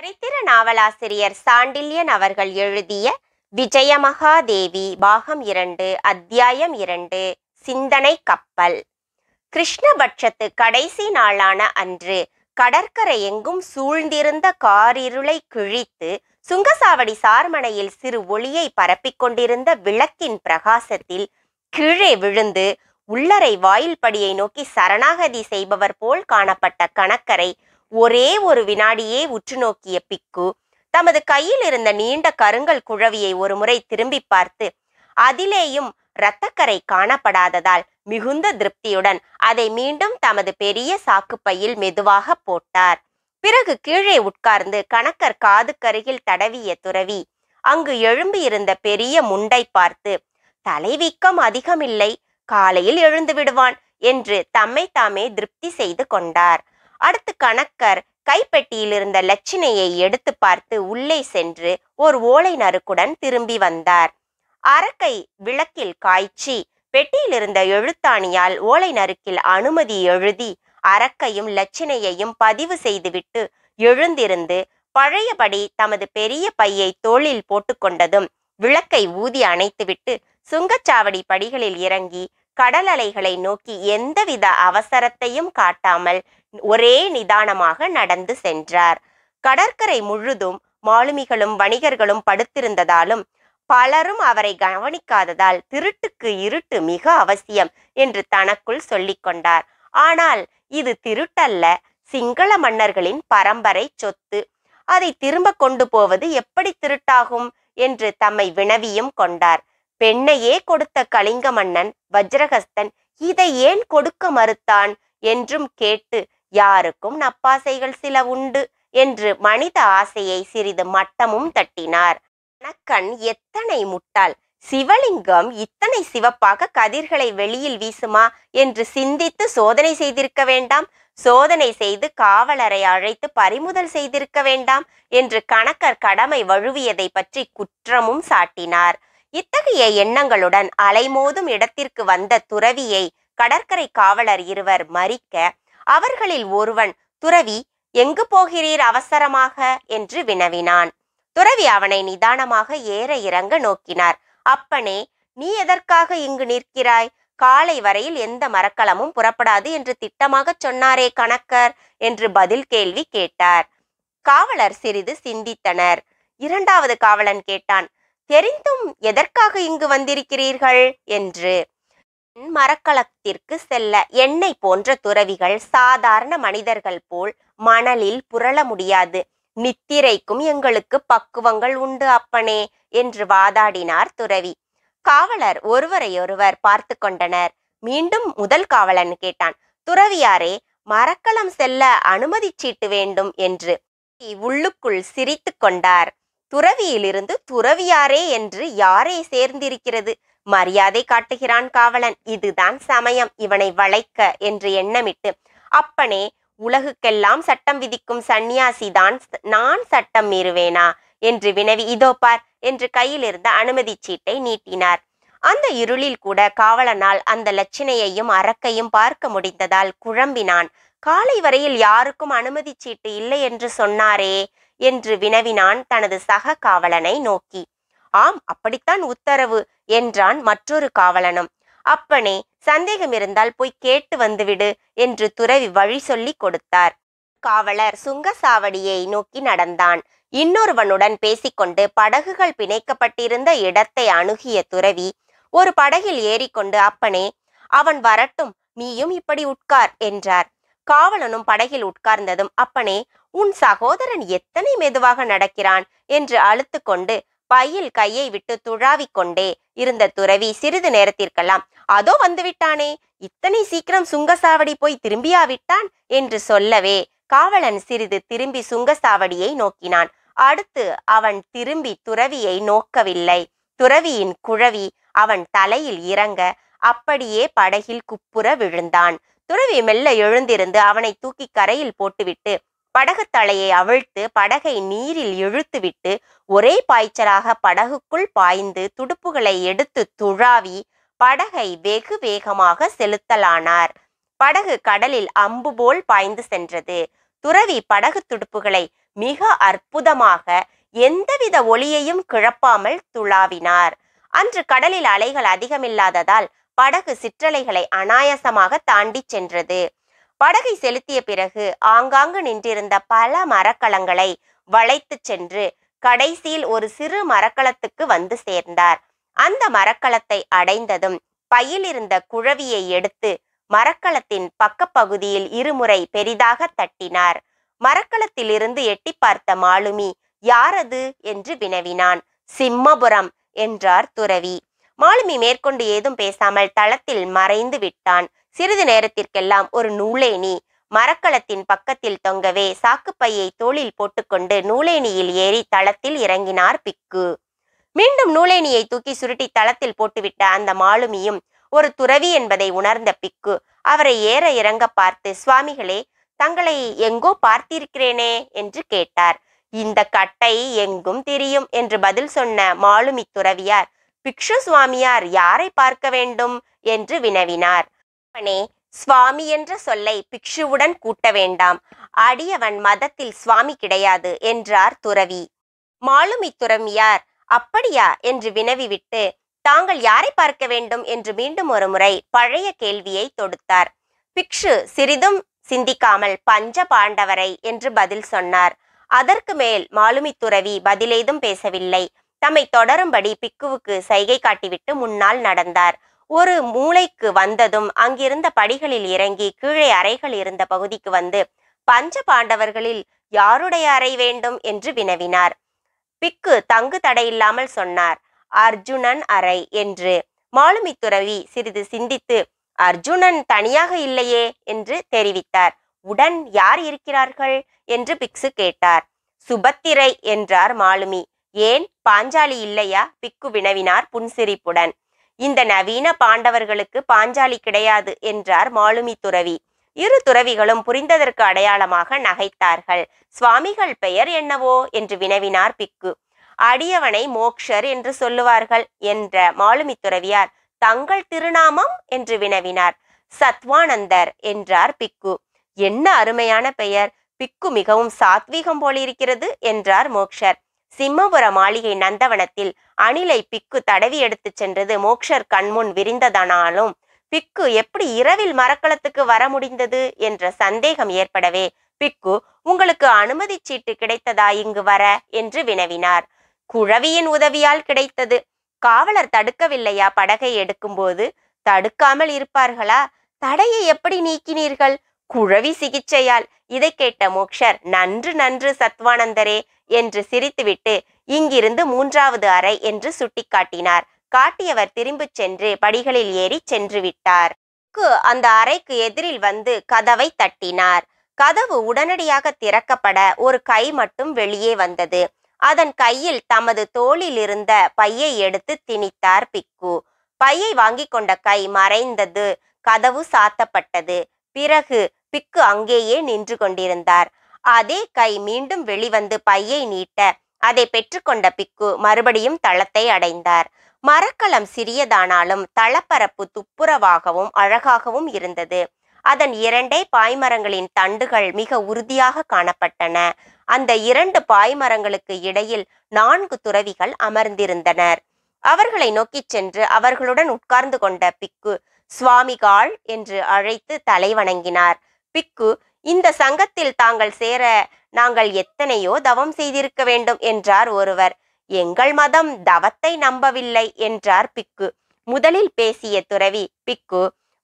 சரித்திர நாவலாசிரியர் சாண்டில்யன் அவர்கள் எழுதிய விஜயமகாதேவி பாகம் இரண்டு அத்தியாயம் இரண்டு சிந்தனை கப்பல் கிருஷ்ணபட்சத்து கடைசி நாளான அன்று கடற்கரை எங்கும் சூழ்ந்திருந்த காரிருளை கிழித்து சுங்கசாவடி சார்மனையில் சிறு ஒளியை பரப்பிக் கொண்டிருந்த விளக்கின் பிரகாசத்தில் கீழே விழுந்து உள்ளரை வாயில் படியை நோக்கி சரணாகதி செய்பவர் போல் காணப்பட்ட கணக்கரை ஒரே ஒரு வினாடியே உற்று நோக்கிய பிக்கு தமது கையில் இருந்த நீண்ட கருங்கல் குழவியை ஒரு முறை திரும்பி பார்த்து அதிலேயும் இரத்தக்கரை காணப்படாததால் மிகுந்த திருப்தியுடன் அதை மீண்டும் தமது பெரிய சாக்குப்பையில் மெதுவாக போட்டார் பிறகு கீழே உட்கார்ந்து கணக்கர் காதுக்கருகில் தடவிய துறவி அங்கு எழும்பியிருந்த பெரிய முண்டை பார்த்து தலைவீக்கம் அதிகமில்லை காலையில் எழுந்து விடுவான் என்று தம்மை தாமே திருப்தி செய்து கொண்டார் அடுத்து கணக்கர் கைப்பெட்டியில் இருந்த லட்சினையை எடுத்து பார்த்து உள்ளே சென்று ஒரு ஓலை நறுக்குடன் திரும்பி வந்தார் அரக்கை விளக்கில் காய்ச்சி பெட்டியிலிருந்த எழுத்தாணியால் ஓலை நறுக்கில் அனுமதி எழுதி அரக்கையும் லட்சணையையும் பதிவு செய்துவிட்டு எழுந்திருந்து பழையபடி தமது பெரிய பையை தோளில் போட்டுக்கொண்டதும் விளக்கை ஊதி அணைத்துவிட்டு சுங்கச்சாவடி படிகளில் இறங்கி கடல் அலைகளை நோக்கி எந்தவித அவசரத்தையும் காட்டாமல் ஒரே நிதானமாக நடந்து சென்றார் கடற்கரை முழுதும் மாலுமிகளும் வணிகர்களும் படுத்திருந்ததாலும் பலரும் அவரை கவனிக்காததால் திருட்டுக்கு இருட்டு மிக அவசியம் என்று தனக்குள் சொல்லிக்கொண்டார் ஆனால் இது திருட்டல்ல சிங்கள மன்னர்களின் பரம்பரை சொத்து அதை திரும்ப கொண்டு போவது எப்படி திருட்டாகும் என்று தம்மை வினவியும் கொண்டார் பெண்ணையே கொடுத்த கலிங்க மன்னன் வஜ்ரகஸ்தன் இதை ஏன் கொடுக்க மறுத்தான் என்றும் கேட்டு யாருக்கும் நப்பாசைகள் சில உண்டு என்று மனித ஆசையை சிறிது மட்டமும் தட்டினார் கணக்கன் எத்தனை முட்டாள் சிவலிங்கம் இத்தனை சிவப்பாக கதிர்களை வெளியில் வீசுமா என்று சிந்தித்து சோதனை செய்திருக்க வேண்டாம் சோதனை செய்து காவலரை அழைத்து பறிமுதல் செய்திருக்க வேண்டாம் என்று கணக்கர் கடமை வழுவியதை பற்றி குற்றமும் சாட்டினார் இத்தகைய எண்ணங்களுடன் அலைமோதும் இடத்திற்கு வந்த துறவியை கடற்கரை காவலர் இருவர் மறிக்க அவர்களில் ஒருவன் துறவி எங்கு போகிறீர் அவசரமாக என்று வினவினான் துறவி அவனை நிதானமாக ஏற இறங்க நோக்கினார் அப்பனே நீ எதற்காக இங்கு நிற்கிறாய் காலை வரையில் எந்த மரக்கலமும் புறப்படாது என்று திட்டமாக சொன்னாரே கணக்கர் என்று பதில் கேள்வி கேட்டார் காவலர் சிறிது சிந்தித்தனர் இரண்டாவது காவலன் கேட்டான் தெரிந்தும் எதற்காக இங்கு வந்திருக்கிறீர்கள் என்று மரக்கலத்திற்கு செல்ல என்னை போன்ற துறவிகள் சாதாரண மனிதர்கள் போல் மணலில் புரள முடியாது நித்திரைக்கும் எங்களுக்கு பக்குவங்கள் உண்டு அப்பனே என்று வாதாடினார் துறவி காவலர் ஒருவரையொருவர் பார்த்து கொண்டனர் மீண்டும் முதல் காவலன் கேட்டான் துறவியாரே மரக்கலம் செல்ல அனுமதி சீட்டு வேண்டும் என்று உள்ளுக்குள் சிரித்து கொண்டார் துறவியிலிருந்து துறவியாரே என்று யாரே சேர்ந்திருக்கிறது மரியாதை காட்டுகிறான் காவலன் இதுதான் சமயம் இவனை வளைக்க என்று எண்ணமிட்டு அப்பனே உலகுக்கெல்லாம் சட்டம் விதிக்கும் சந்நியாசி தான் நான் சட்டம் மீறுவேனா என்று வினவி இதோ பார் என்று கையில் இருந்த அனுமதி சீட்டை நீட்டினார் அந்த இருளில் கூட காவலனால் அந்த லட்சணையையும் அறக்கையும் பார்க்க முடிந்ததால் குழம்பினான் காலை வரையில் யாருக்கும் அனுமதி சீட்டு இல்லை என்று சொன்னாரே என்று வினவினான் தனது சக காவலனை நோக்கி ஆம் அப்படித்தான் உத்தரவு என்றான் மற்றொரு காவலனும் அப்பனே சந்தேகம் இருந்தால் போய் கேட்டு வந்துவிடு என்று துறவி வழி சொல்லி கொடுத்தார் காவலர் சுங்கசாவடியை நோக்கி நடந்தான் இன்னொருவனுடன் பேசிக்கொண்டு படகுகள் பிணைக்கப்பட்டிருந்த இடத்தை அணுகிய துறவி ஒரு படகில் ஏறிக்கொண்டு அப்பனே அவன் வரட்டும் நீயும் இப்படி உட்கார் என்றார் காவலனும் படகில் உட்கார்ந்ததும் அப்பனே உன் சகோதரன் எத்தனை மெதுவாக நடக்கிறான் என்று அழுத்து கொண்டு பையில் கையை விட்டு துழாவிக் கொண்டே இருந்த துறவி சிறிது நேரத்திற்கெல்லாம் அதோ வந்துவிட்டானே இத்தனை சீக்கிரம் சுங்கசாவடி போய் திரும்பியாவிட்டான் என்று சொல்லவே காவலன் சிறிது திரும்பி சுங்கசாவடியை நோக்கினான் அடுத்து அவன் திரும்பி துறவியை நோக்கவில்லை துறவியின் குழவி அவன் தலையில் இறங்க அப்படியே படகில் குப்புற விழுந்தான் துறவி மெல்ல எழுந்திருந்து அவனை தூக்கி கரையில் போட்டுவிட்டு படகு தலையை அவிழ்த்து படகை நீரில் இழுத்துவிட்டு ஒரே பாய்ச்சலாக படகுக்குள் பாய்ந்து துடுப்புகளை எடுத்து துழாவி படகை வெகு வேகமாக செலுத்தலானார் படகு கடலில் அம்பு போல் பாய்ந்து சென்றது துறவி படகு துடுப்புகளை மிக அற்புதமாக எந்தவித ஒளியையும் கிளப்பாமல் துளாவினார் அன்று கடலில் அலைகள் அதிகமில்லாததால் படகு சிற்றலைகளை அனாயசமாக தாண்டி சென்றது படகை செலுத்திய பிறகு ஆங்காங்கு நின்றிருந்த பல மரக்கலங்களை வளைத்து சென்று கடைசியில் ஒரு சிறு மரக்கலத்துக்கு வந்து சேர்ந்தார் அந்த மரக்கலத்தை அடைந்ததும் பையிலிருந்த குழவியை எடுத்து மரக்கலத்தின் பக்கப்பகுதியில் இருமுறை பெரிதாக தட்டினார் மரக்கலத்திலிருந்து எட்டி பார்த்த மாலுமி யாரது என்று வினவினான் சிம்மபுரம் என்றார் துறவி மாலுமி மேற்கொண்டு ஏதும் பேசாமல் தளத்தில் மறைந்து விட்டான் சிறிது நேரத்திற்கெல்லாம் ஒரு நூலேணி மரக்களத்தின் பக்கத்தில் தொங்கவே சாக்குப்பையை தோளில் போட்டுக்கொண்டு நூலேணியில் ஏறி தளத்தில் இறங்கினார் பிக்கு மீண்டும் நூலேணியை தூக்கி சுருட்டி தளத்தில் போட்டுவிட்ட அந்த மாலுமியும் ஒரு துறவி என்பதை உணர்ந்த பிக்கு அவரை ஏற இறங்க பார்த்து சுவாமிகளே தங்களை எங்கோ பார்த்திருக்கிறேனே என்று கேட்டார் இந்த கட்டை எங்கும் தெரியும் என்று பதில் சொன்ன மாலுமி துறவியார் பிக்ஷு சுவாமியார் யாரை பார்க்க வேண்டும் என்று வினவினார் அப்பனே சுவாமி என்ற சொல்லை பிக்ஷுவுடன் கூட்ட வேண்டாம் அடியவன் மதத்தில் சுவாமி கிடையாது என்றார் துறவி மாலுமி துறவியார் அப்படியா என்று வினவிவிட்டு தாங்கள் யாரை பார்க்க வேண்டும் என்று மீண்டும் ஒரு முறை பழைய கேள்வியை தொடுத்தார் பிக்ஷு சிறிதும் சிந்திக்காமல் பஞ்ச பாண்டவரை என்று பதில் சொன்னார் அதற்கு மேல் மாலுமி துறவி பதிலேதும் பேசவில்லை தம்மை தொடரும்படி பிக்குவுக்கு சைகை காட்டிவிட்டு முன்னால் நடந்தார் ஒரு மூளைக்கு வந்ததும் அங்கிருந்த படிகளில் இறங்கி கீழே அறைகள் இருந்த பகுதிக்கு வந்து பஞ்ச பாண்டவர்களில் யாருடைய அறை வேண்டும் என்று வினவினார் பிக்கு தங்கு தடையில்லாமல் சொன்னார் அர்ஜுனன் அறை என்று மாலுமி துறவி சிறிது சிந்தித்து அர்ஜுனன் தனியாக இல்லையே என்று தெரிவித்தார் உடன் யார் இருக்கிறார்கள் என்று பிக்ஸு கேட்டார் சுபத்திரை என்றார் மாலுமி ஏன் பாஞ்சாலி இல்லையா பிக்கு வினவினார் புன்சிரிப்புடன் இந்த நவீன பாண்டவர்களுக்கு பாஞ்சாலி கிடையாது என்றார் மாலுமி துறவி இரு துறவிகளும் புரிந்ததற்கு அடையாளமாக நகைத்தார்கள் சுவாமிகள் பெயர் என்னவோ என்று வினவினார் பிக்கு அடியவனை மோக்ஷர் என்று சொல்லுவார்கள் என்ற மாலுமி துறவியார் தங்கள் திருநாமம் என்று வினவினார் சத்வானந்தர் என்றார் பிக்கு என்ன அருமையான பெயர் பிக்கு மிகவும் சாத்வீகம் போலிருக்கிறது என்றார் மோக்ஷர் சிம்மபுர மாளிகை நந்தவனத்தில் அணிலை பிக்கு தடவி எடுத்துச் சென்றது மோக்ஷர் கண்முன் விரிந்ததனாலும் பிக்கு எப்படி இரவில் மரக்களத்துக்கு வர முடிந்தது என்ற சந்தேகம் ஏற்படவே பிக்கு உங்களுக்கு அனுமதி சீட்டு கிடைத்ததா இங்கு வர என்று வினவினார் குழவியின் உதவியால் கிடைத்தது காவலர் தடுக்கவில்லையா படகை எடுக்கும்போது தடுக்காமல் இருப்பார்களா தடையை எப்படி நீக்கினீர்கள் குழவி சிகிச்சையால் இதை கேட்ட மோக்ஷர் நன்று நன்று சத்வானந்தரே என்று சிரித்துவிட்டு இங்கிருந்து மூன்றாவது அறை என்று சுட்டிக்காட்டினார் காட்டியவர் திரும்பிச் சென்று படிகளில் ஏறி சென்று விட்டார் அந்த அறைக்கு எதிரில் வந்து கதவை தட்டினார் கதவு உடனடியாக திறக்கப்பட ஒரு கை மட்டும் வெளியே வந்தது அதன் கையில் தமது தோளில் இருந்த பையை எடுத்து திணித்தார் பிக்கு பையை வாங்கி கொண்ட கை மறைந்தது கதவு சாத்தப்பட்டது பிறகு பிக்கு அங்கேயே நின்று கொண்டிருந்தார் அதே கை மீண்டும் வெளிவந்து பையை நீட்ட அதை பெற்றுக்கொண்ட பிக்கு மறுபடியும் தளத்தை அடைந்தார் மரக்கலம் சிறியதானாலும் தளப்பரப்பு துப்புரவாகவும் அழகாகவும் இருந்தது அதன் இரண்டே பாய்மரங்களின் தண்டுகள் மிக உறுதியாக காணப்பட்டன அந்த இரண்டு பாய்மரங்களுக்கு இடையில் நான்கு துறவிகள் அமர்ந்திருந்தனர் அவர்களை நோக்கிச் சென்று அவர்களுடன் உட்கார்ந்து கொண்ட பிக்கு சுவாமிகாள் என்று அழைத்து தலை வணங்கினார் பிக்கு இந்த சங்கத்தில் தாங்கள் சேர நாங்கள் எத்தனையோ தவம் செய்திருக்க வேண்டும் என்றார் ஒருவர் எங்கள் மதம் தவத்தை நம்பவில்லை என்றார் பிக்கு முதலில் பேசிய துறவி பிக்கு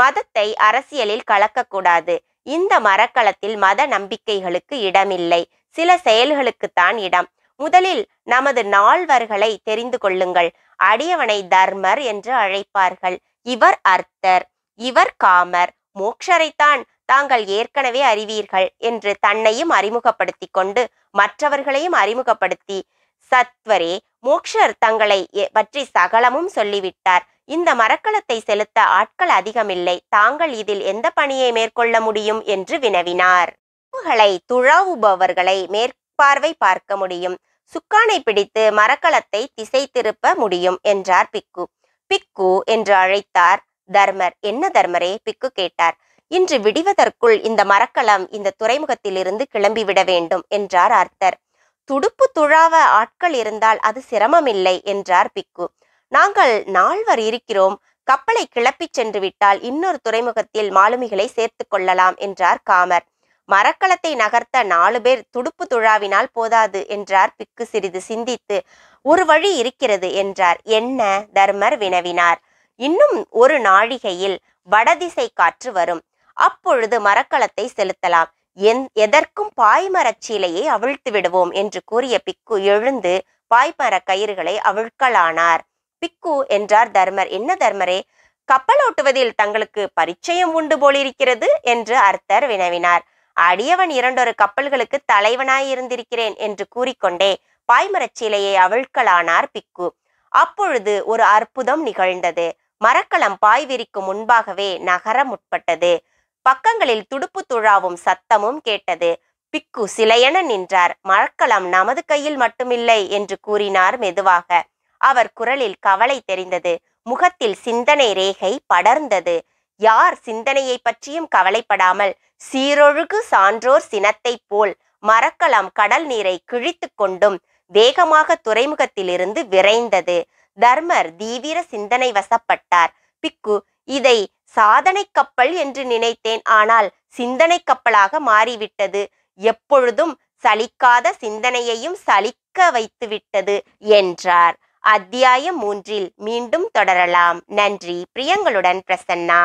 மதத்தை அரசியலில் கலக்கக்கூடாது இந்த மரக்கலத்தில் மத நம்பிக்கைகளுக்கு இடமில்லை சில செயல்களுக்குத்தான் இடம் முதலில் நமது நால்வர்களை தெரிந்து கொள்ளுங்கள் அடியவனை தர்மர் என்று அழைப்பார்கள் இவர் அர்த்தர் இவர் காமர் மோக்ஷரைத்தான் தாங்கள் ஏற்கனவே அறிவீர்கள் என்று தன்னையும் அறிமுகப்படுத்தி கொண்டு மற்றவர்களையும் அறிமுகப்படுத்தி சத்வரே மோக்ஷர் தங்களை பற்றி சகலமும் சொல்லிவிட்டார் இந்த மரக்கலத்தை செலுத்த ஆட்கள் அதிகமில்லை தாங்கள் இதில் எந்த பணியை மேற்கொள்ள முடியும் என்று வினவினார் உங்களை துழாவுபவர்களை மேற்பார்வை பார்க்க முடியும் சுக்கானை பிடித்து மரக்கலத்தை திசை திருப்ப முடியும் என்றார் பிக்கு பிக்கு என்று அழைத்தார் தர்மர் என்ன தர்மரே பிக்கு கேட்டார் இன்று விடிவதற்குள் இந்த மரக்கலம் இந்த துறைமுகத்திலிருந்து கிளம்பிவிட வேண்டும் என்றார் ஆர்த்தர் துடுப்பு துழாவ ஆட்கள் இருந்தால் அது சிரமமில்லை என்றார் பிக்கு நாங்கள் நால்வர் இருக்கிறோம் கப்பலை கிளப்பிச் சென்று விட்டால் இன்னொரு துறைமுகத்தில் மாலுமிகளை சேர்த்து கொள்ளலாம் என்றார் காமர் மரக்கலத்தை நகர்த்த நாலு பேர் துடுப்பு துழாவினால் போதாது என்றார் பிக்கு சிறிது சிந்தித்து ஒரு வழி இருக்கிறது என்றார் என்ன தர்மர் வினவினார் இன்னும் ஒரு நாழிகையில் வடதிசை காற்று வரும் அப்பொழுது மரக்கலத்தை செலுத்தலாம் எந் எதற்கும் பாய்மரச் சீலையை அவிழ்த்து விடுவோம் என்று கூறிய பிக்கு எழுந்து பாய்மர கயிறுகளை அவிழ்க்கலானார் பிக்கு என்றார் தர்மர் என்ன தர்மரே கப்பல் ஓட்டுவதில் தங்களுக்கு பரிச்சயம் உண்டு போலிருக்கிறது என்று அர்த்தர் வினவினார் அடியவன் இரண்டொரு கப்பல்களுக்கு தலைவனாயிருந்திருக்கிறேன் என்று கூறிக்கொண்டே பாய்மரச் சீலையை அவிழ்க்கலானார் பிக்கு அப்பொழுது ஒரு அற்புதம் நிகழ்ந்தது மரக்கலம் விரிக்கும் முன்பாகவே நகர முற்பட்டது பக்கங்களில் துடுப்பு துழாவும் சத்தமும் கேட்டது பிக்கு சிலையென நின்றார் மழக்களம் நமது கையில் மட்டுமில்லை என்று கூறினார் மெதுவாக அவர் குரலில் கவலை தெரிந்தது முகத்தில் சிந்தனை ரேகை படர்ந்தது யார் சிந்தனையை பற்றியும் கவலைப்படாமல் சீரொழுகு சான்றோர் சினத்தைப் போல் மரக்கலம் கடல் நீரை கிழித்து கொண்டும் வேகமாக துறைமுகத்திலிருந்து விரைந்தது தர்மர் தீவிர சிந்தனை வசப்பட்டார் பிக்கு இதை சாதனை கப்பல் என்று நினைத்தேன் ஆனால் சிந்தனை கப்பலாக மாறிவிட்டது எப்பொழுதும் சலிக்காத சிந்தனையையும் சலிக்க வைத்துவிட்டது என்றார் அத்தியாயம் மூன்றில் மீண்டும் தொடரலாம் நன்றி பிரியங்களுடன் பிரசன்னா